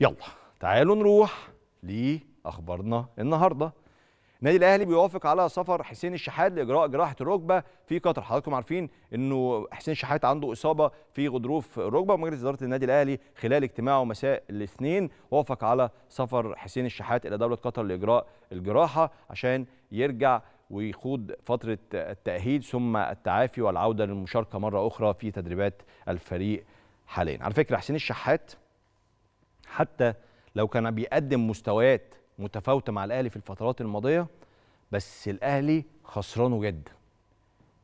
يلا تعالوا نروح لأخبارنا النهارده النادي الاهلي بيوافق على سفر حسين الشحات لاجراء جراحه الركبه في قطر حضراتكم عارفين انه حسين الشحات عنده اصابه في غضروف الركبه ومجلس اداره النادي الاهلي خلال اجتماعه مساء الاثنين وافق على سفر حسين الشحات الى دوله قطر لاجراء الجراحه عشان يرجع ويخوض فتره التاهيل ثم التعافي والعوده للمشاركه مره اخرى في تدريبات الفريق حاليا على فكره حسين الشحات حتى لو كان بيقدم مستويات متفاوته مع الاهلي في الفترات الماضيه بس الاهلي خسرانه جدا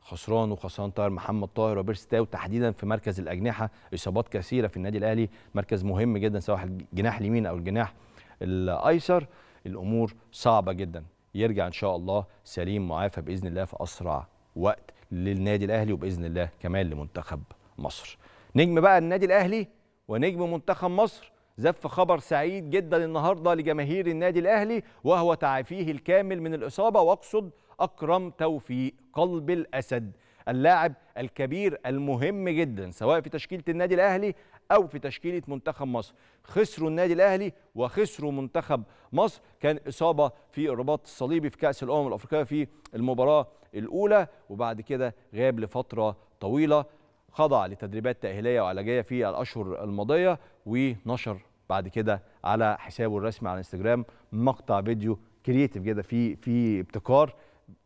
خسران وخسران طاهر محمد طاهر تاو تحديدا في مركز الاجنحه اصابات كثيره في النادي الاهلي مركز مهم جدا سواء الجناح اليمين او الجناح الايسر الامور صعبه جدا يرجع ان شاء الله سليم معافى باذن الله في اسرع وقت للنادي الاهلي وباذن الله كمان لمنتخب مصر نجم بقى النادي الاهلي ونجم منتخب مصر زف خبر سعيد جدا النهارده لجماهير النادي الاهلي وهو تعافيه الكامل من الاصابه واقصد اكرم توفيق قلب الاسد اللاعب الكبير المهم جدا سواء في تشكيله النادي الاهلي او في تشكيله منتخب مصر خسروا النادي الاهلي وخسروا منتخب مصر كان اصابه في الرباط الصليبي في كاس الامم الافريقيه في المباراه الاولى وبعد كده غاب لفتره طويله خضع لتدريبات تأهيلية وعلاجية في الأشهر الماضية ونشر بعد كده على حسابه الرسمي على انستجرام مقطع فيديو كرييتيف كده في في ابتكار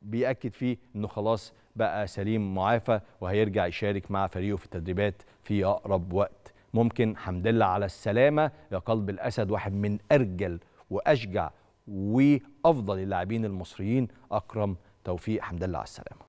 بيأكد فيه انه خلاص بقى سليم معافى وهيرجع يشارك مع فريقه في التدريبات في اقرب وقت ممكن حمد لله على السلامه يا قلب الاسد واحد من ارجل واشجع وافضل اللاعبين المصريين اكرم توفيق حمد لله على السلامه